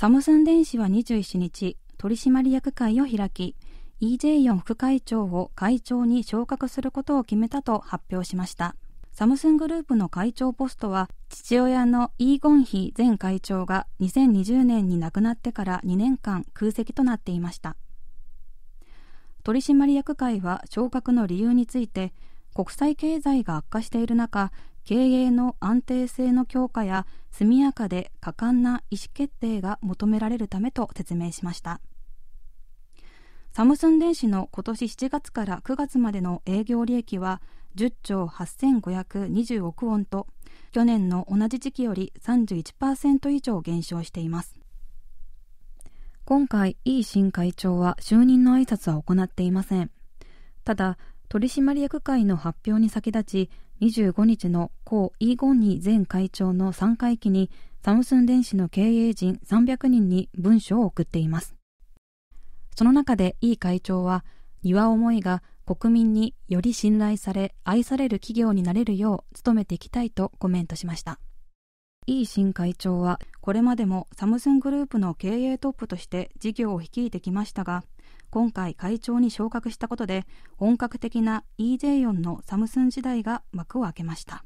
サムスン電子は27日、取締役会を開き、EJ4 副会長を会長に昇格することを決めたと発表しました。サムスングループの会長ポストは、父親のイーゴンヒ前会長が2020年に亡くなってから2年間空席となっていました。取締役会は昇格の理由について、国際経済が悪化している中経営の安定性の強化や速やかで果敢な意思決定が求められるためと説明しましたサムスン電子の今年7月から9月までの営業利益は10兆8520億ウォンと去年の同じ時期より31%以上減少しています今回イ新会長は就任の挨拶は行っていませんただ取締役会の発表に先立ち25日の江イ・ーゴンニ前会長の3回期にサムスン電子の経営陣300人に文書を送っていますその中でイー会長は庭思いが国民により信頼され愛される企業になれるよう努めていきたいとコメントしましたイー新会長はこれまでもサムスングループの経営トップとして事業を率いてきましたが今回会長に昇格したことで本格的な EJ4 のサムスン時代が幕を開けました